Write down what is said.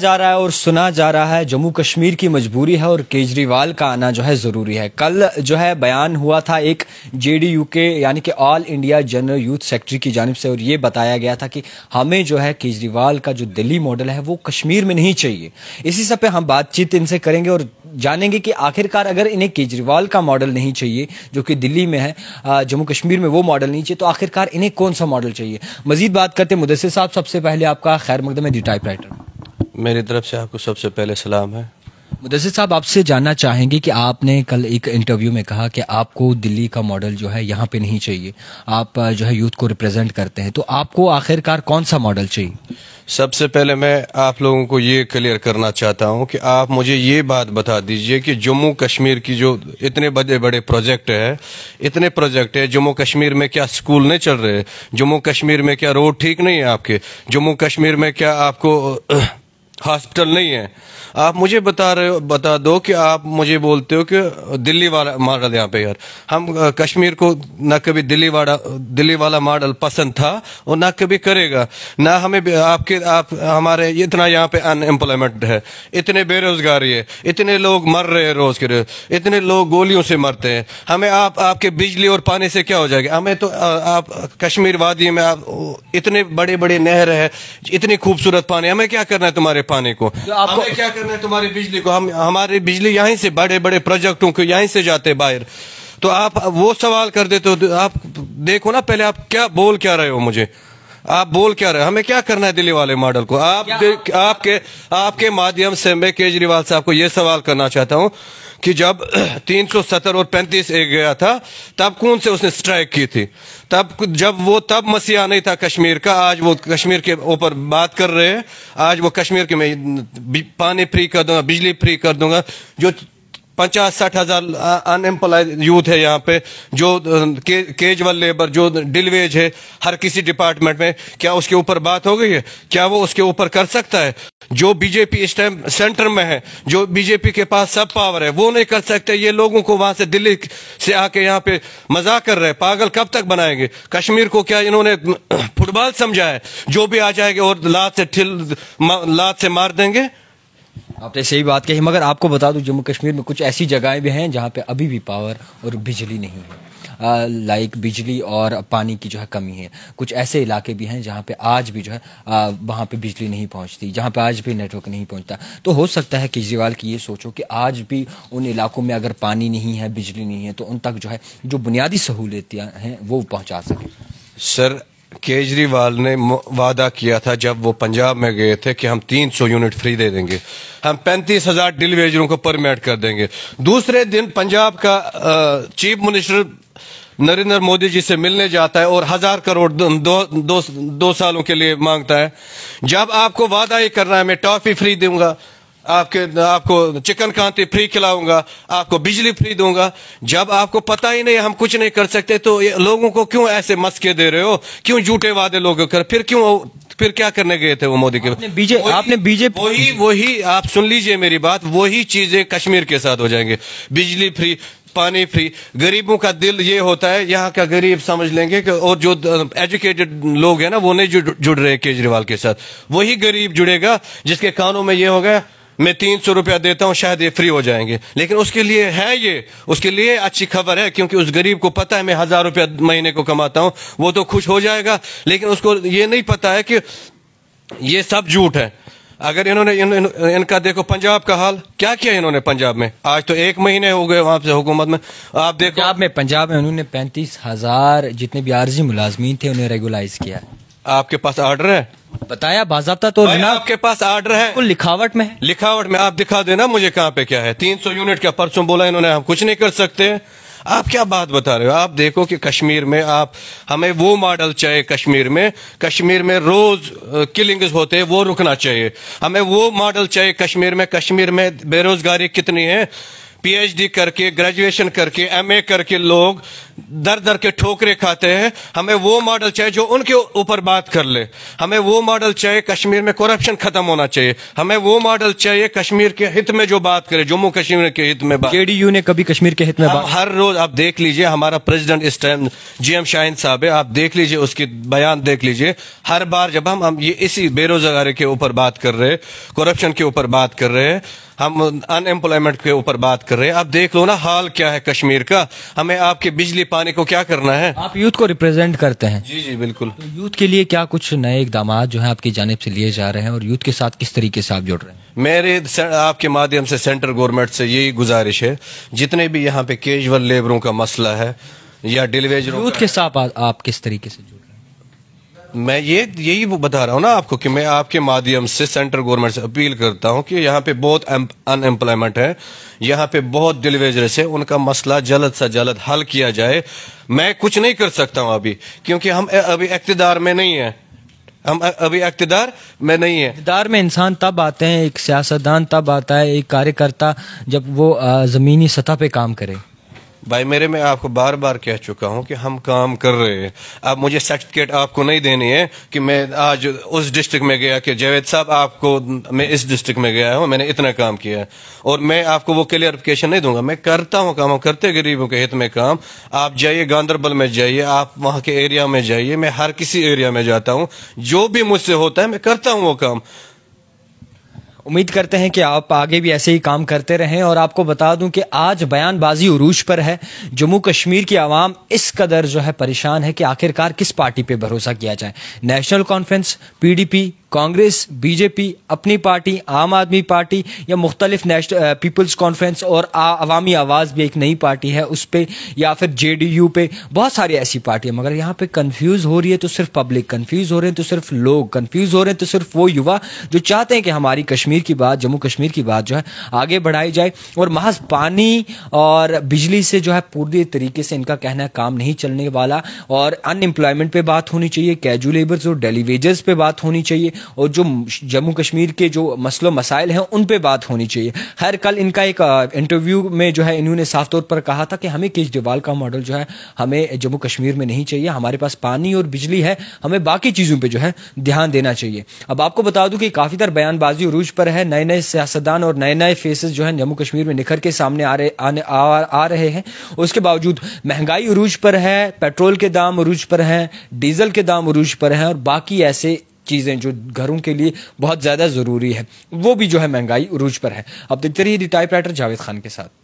जा रहा है और सुना जा रहा है जम्मू कश्मीर की मजबूरी है और केजरीवाल का आना जो है जरूरी है कल जो है बयान हुआ था एक जेडीयू के यानी कि all India general youth secretary की जानब से और ये बताया गया था कि हमें जो है केजरीवाल का जो दिल्ली मॉडल है वो कश्मीर में नहीं चाहिए इसी सब पे हम बातचीत इनसे करेंगे और जानेंगे कि आखिरकार अगर इन्हें केजरीवाल का मॉडल नहीं चाहिए जो कि दिल्ली में है जम्मू कश्मीर में वो मॉडल नहीं चाहिए तो आखिरकार इन्हें कौन सा मॉडल चाहिए मजीद बात करते मुदसर साहब सबसे पहले आपका खैर मकदम है डी टाइप राइटर मेरी तरफ से आपको सबसे पहले सलाम है मुदसर साहब आपसे जानना चाहेंगे कि आपने कल एक इंटरव्यू में कहा कि आपको दिल्ली का मॉडल जो है यहाँ पे नहीं चाहिए आप जो है यूथ को रिप्रेजेंट करते हैं तो आपको आखिरकार कौन सा मॉडल चाहिए सबसे पहले मैं आप लोगों को ये क्लियर करना चाहता हूँ कि आप मुझे ये बात बता दीजिए कि जम्मू कश्मीर की जो इतने बड़े बड़े प्रोजेक्ट है इतने प्रोजेक्ट है जम्मू कश्मीर में क्या स्कूल नहीं चल रहे जम्मू कश्मीर में क्या रोड ठीक नहीं है आपके जम्मू कश्मीर में क्या आपको हॉस्पिटल नहीं है आप मुझे बता रहे हो बता दो कि आप मुझे बोलते हो कि दिल्ली वाला मॉडल यहाँ पे यार हम कश्मीर को ना कभी दिल्ली वाला दिल्ली वाला मॉडल पसंद था और ना कभी करेगा ना हमें आपके आप हमारे इतना यहाँ पे अनएम्प्लॉयमेंट है इतने बेरोजगारी है इतने लोग मर रहे हैं रोज के रोज इतने लोग गोलियों से मरते हैं हमें आप आपके बिजली और पानी से क्या हो जाएगा हमें तो आ, आप कश्मीर वादी में आप इतने बड़े बड़े नहर है इतनी खूबसूरत पानी हमें क्या करना है तुम्हारे पानी को तो आपको हमें क्या करना है तुम्हारी बिजली को हम हमारी बिजली यहीं से बड़े बड़े प्रोजेक्टों को यहीं से जाते बाहर तो आप वो सवाल कर देते हो आप देखो ना पहले आप क्या बोल क्या रहे हो मुझे आप बोल क्या रहे हमें क्या करना है दिल्ली वाले मॉडल को आप, आप आपके आपके माध्यम से मैं केजरीवाल साहब को यह सवाल करना चाहता हूँ कि जब 370 और 35 एक गया था तब कौन से उसने स्ट्राइक की थी तब जब वो तब मसीहा नहीं था कश्मीर का आज वो कश्मीर के ऊपर बात कर रहे हैं आज वो कश्मीर के मैं पानी फ्री कर दूंगा बिजली फ्री कर दूंगा जो पचास साठ हजार अनएम्प्लॉयड यूथ है यहाँ पे जो के, केजवल लेबर जो डिलवेज है हर किसी डिपार्टमेंट में क्या उसके ऊपर बात हो गई है क्या वो उसके ऊपर कर सकता है जो बीजेपी इस टाइम सेंटर में है जो बीजेपी के पास सब पावर है वो नहीं कर सकते ये लोगों को वहां से दिल्ली से आके यहाँ पे मजाक कर रहे हैं पागल कब तक बनाएंगे कश्मीर को क्या इन्होंने फुटबॉल समझा है जो भी आ जाएगा और लात से ठिल लात से मार देंगे आपने तो सही बात कही मगर आपको बता दूं जम्मू कश्मीर में कुछ ऐसी जगहें भी हैं जहाँ पे अभी भी पावर और बिजली नहीं है लाइक बिजली और पानी की जो है कमी है कुछ ऐसे इलाके भी हैं जहाँ पे आज भी जो है वहां वहाँ पे बिजली नहीं पहुँचती जहाँ पे आज भी नेटवर्क नहीं पहुँचता तो हो सकता है केजरीवाल की ये सोचो कि आज भी उन इलाकों में अगर पानी नहीं है बिजली नहीं है तो उन तक जो है जो बुनियादी सहूलियतियाँ हैं वो पहुँचा सकें सर केजरीवाल ने वादा किया था जब वो पंजाब में गए थे कि हम 300 यूनिट फ्री दे देंगे हम पैंतीस हजार डिल वेजरों को परमिट कर देंगे दूसरे दिन पंजाब का चीफ मिनिस्टर नरेंद्र मोदी जी से मिलने जाता है और हजार करोड़ दो, दो, दो सालों के लिए मांगता है जब आपको वादा ही करना है मैं टॉफी फ्री दूंगा आपके आपको चिकन कांति फ्री खिलाऊंगा आपको बिजली फ्री दूंगा जब आपको पता ही नहीं हम कुछ नहीं कर सकते तो लोगों को क्यों ऐसे मस्के दे रहे हो क्यों झूठे वादे लोग कर फिर क्यों फिर क्या करने गए थे वो मोदी के बीजे आपने बीजेपी वही वही आप सुन लीजिए मेरी बात वही चीजें कश्मीर के साथ हो जाएंगे बिजली फ्री पानी फ्री गरीबों का दिल ये होता है यहाँ का गरीब समझ लेंगे कि और जो एजुकेटेड लोग है ना वो नहीं जुड़ रहे केजरीवाल के साथ वही गरीब जुड़ेगा जिसके कानों में ये होगा मैं तीन सौ रुपया देता हूँ शायद ये फ्री हो जाएंगे लेकिन उसके लिए है ये उसके लिए अच्छी खबर है क्योंकि उस गरीब को पता है मैं हजार रुपया महीने को कमाता हूँ वो तो खुश हो जाएगा लेकिन उसको ये नहीं पता है कि ये सब झूठ है अगर इन्होंने इन, इन, इनका देखो पंजाब का हाल क्या किया इन्होंने पंजाब में आज तो एक महीने हो गए वहां से हुकूमत में आप देखो पंजाब में पंजाब में उन्होंने पैंतीस हजार जितने भी आर्जी मुलाजमीन थे उन्हें रेगुलाइज किया आपके पास ऑर्डर है बताया बाजाबा तो आपके पास ऑर्डर है लिखावट में है लिखावट में आप दिखा देना मुझे कहाँ पे क्या है तीन सौ यूनिट का परसों बोला इन्होंने हम कुछ नहीं कर सकते आप क्या बात बता रहे हो आप देखो कि कश्मीर में आप हमें वो मॉडल चाहिए कश्मीर में कश्मीर में रोज किलिंग्स होते हैं वो रुकना चाहिए हमें वो मॉडल चाहिए कश्मीर में कश्मीर में बेरोजगारी कितनी है पीएचडी करके ग्रेजुएशन करके एमए करके लोग दर दर के ठोकरे खाते हैं हमें वो मॉडल चाहिए जो उनके ऊपर बात कर ले हमें वो मॉडल चाहिए कश्मीर में करप्शन खत्म होना चाहिए हमें वो मॉडल चाहिए कश्मीर के हित में जो बात करे जम्मू कश्मीर के हित में जेडीयू ने कभी कश्मीर के हित में बात हर रोज आप देख लीजिए हमारा प्रेसिडेंट इस टाइम जी एम शाहिन साहब है आप देख लीजिए उसकी बयान देख लीजिए हर बार जब हम हम ये इसी बेरोजगारी के ऊपर बात कर रहे हैं करप्शन के ऊपर बात कर रहे हैं हम अनएम्प्लॉयमेंट के ऊपर बात कर रहे हैं आप देख लो ना हाल क्या है कश्मीर का हमें आपके बिजली लिए पाने को क्या करना है आप यूथ को रिप्रेजेंट करते हैं जी जी बिल्कुल तो यूथ के लिए क्या कुछ नए इकदाम जो है आपकी जानब से लिए जा रहे हैं और यूथ के साथ किस तरीके से आप जुड़ रहे हैं मेरे आपके माध्यम से सेंट्रल गवर्नमेंट से यही गुजारिश है जितने भी यहाँ पे केजल लेबरों का मसला है या डिलीवरी यूथ के साथ आप किस तरीके से मैं ये यही बता रहा हूँ ना आपको कि मैं आपके माध्यम से सेंट्रल गवर्नमेंट से अपील करता हूँ कि यहाँ पे बहुत अनएम्प्लॉयमेंट है यहाँ पे बहुत डिलीवेजरस है उनका मसला जल्द से जल्द हल किया जाए मैं कुछ नहीं कर सकता हूँ अभी क्योंकि हम अभी इकतदार में नहीं है हम अभी अकतदार में नहीं है इकतदार में इंसान तब आते हैं एक सियासतदान तब आता है एक कार्यकर्ता जब वो ज़मीनी सतह पे काम करे भाई मेरे मैं आपको बार बार कह चुका हूं कि हम काम कर रहे हैं अब मुझे सर्टिफिकेट आपको नहीं देनी है कि मैं आज उस डिस्ट्रिक्ट में गया कि जावेद साहब आपको मैं इस डिस्ट्रिक्ट में गया हूं मैंने इतना काम किया है और मैं आपको वो क्लियरफिकेशन नहीं दूंगा मैं करता हूं काम करते गरीबों के हित में काम आप जाइए गांधरबल में जाइए आप वहां के एरिया में जाइए मैं हर किसी एरिया में जाता हूँ जो भी मुझसे होता है मैं करता हूँ वो काम उम्मीद करते हैं कि आप आगे भी ऐसे ही काम करते रहें और आपको बता दूं कि आज बयानबाजी उरूज पर है जम्मू कश्मीर की आवाम इस कदर जो है परेशान है कि आखिरकार किस पार्टी पे भरोसा किया जाए national conference PDP Congress BJP Apni party Aam Aadmi party या मुख्तलिफ नेशनल पीपल्स कॉन्फ्रेंस और अवामी आवाज़ भी एक नई पार्टी है उस पर या फिर जे डी यू पे बहुत सारी ऐसी पार्टियां मगर यहाँ पे कन्फ्यूज़ हो रही है तो सिर्फ पब्लिक कन्फ्यूज़ हो रहे हैं तो सिर्फ लोग कन्फ्यूज़ हो रहे हैं तो सिर्फ वो युवा जो चाहते हैं कि हमारी कश्मीर कश्मीर की बात जम्मू कश्मीर की बात जो है आगे बढ़ाई जाए और महज पानी और बिजली से जो है पूरी तरीके से इनका कहना है काम नहीं चलने वाला और अनएम्प्लॉयमेंट पे बात होनी चाहिए कैजुअल लेबर्स और डेली वेजेस पे बात होनी चाहिए और जो जम्मू कश्मीर के जो मसलों मसाइल हैं उन पर बात होनी चाहिए हर कल इनका एक इंटरव्यू में जो है इन्होंने साफ तौर पर कहा था कि हमें केजरीवाल का मॉडल जो है हमें जम्मू कश्मीर में नहीं चाहिए हमारे पास पानी और बिजली है हमें बाकी चीज़ों पर जो है ध्यान देना चाहिए अब आपको बता दूं कि काफ़ी तरह बयानबाजी उरूज पर पर है नए नए सियासतदान और नए नए फेसेस जो है जम्मू कश्मीर में निखर के सामने आ रहे आने आ, आ रहे हैं उसके बावजूद महंगाई उरूज पर है पेट्रोल के दाम उरूज पर हैं डीजल के दाम उरूज पर हैं और बाकी ऐसे चीज़ें जो घरों के लिए बहुत ज़्यादा ज़रूरी है वो भी जो है महंगाई उरूज पर है अब देखते रहिए the typewriter Javed Khan के साथ